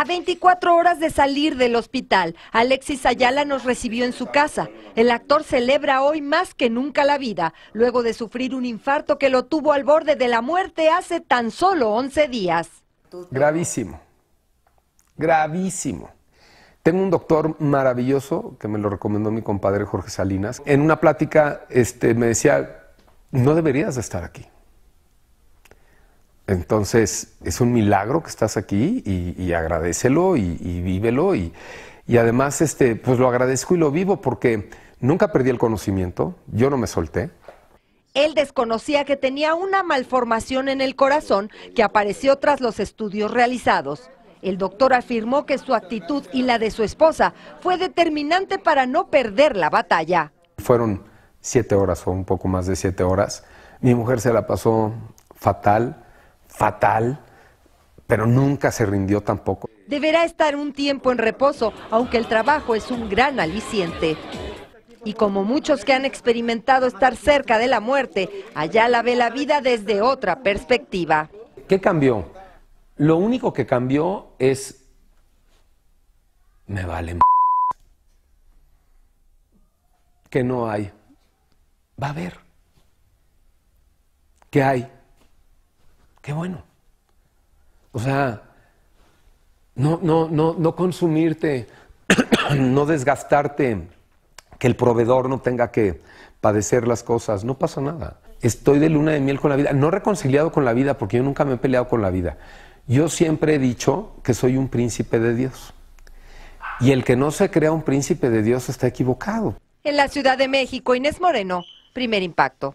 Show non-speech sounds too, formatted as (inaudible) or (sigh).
A 24 horas de salir del hospital, Alexis Ayala nos recibió en su casa. El actor celebra hoy más que nunca la vida, luego de sufrir un infarto que lo tuvo al borde de la muerte hace tan solo 11 días. Gravísimo, gravísimo. Tengo un doctor maravilloso que me lo recomendó mi compadre Jorge Salinas. En una plática este, me decía, no deberías de estar aquí. Entonces, es un milagro que estás aquí y, agradecelo y, vívelo. Y, y, además, este, pues lo agradezco y lo vivo porque nunca perdí el conocimiento, yo no me solté. Él desconocía que tenía una malformación en el corazón que apareció tras los estudios realizados. El doctor afirmó que su actitud y la de su esposa fue determinante para no perder la batalla. Fueron siete horas o un poco más de siete horas. Mi mujer se la pasó fatal fatal, pero nunca se rindió tampoco. Deberá estar un tiempo en reposo, aunque el trabajo es un gran aliciente. Y como muchos que han experimentado estar cerca de la muerte, ALLÁ LA ve la vida desde otra perspectiva. ¿Qué cambió? Lo único que cambió es... Me vale m que no hay. Va a haber. ¿Qué hay? bueno. O sea, no, no, no, no consumirte, (clears throat) no desgastarte, que el proveedor no tenga que padecer las cosas, no pasa nada. Estoy de luna de miel con la vida, no reconciliado con la vida, porque yo nunca me he peleado con la vida. Yo siempre he dicho que soy un príncipe de Dios. Y el que no se crea un príncipe de Dios está equivocado. En la Ciudad de México, Inés Moreno, primer impacto.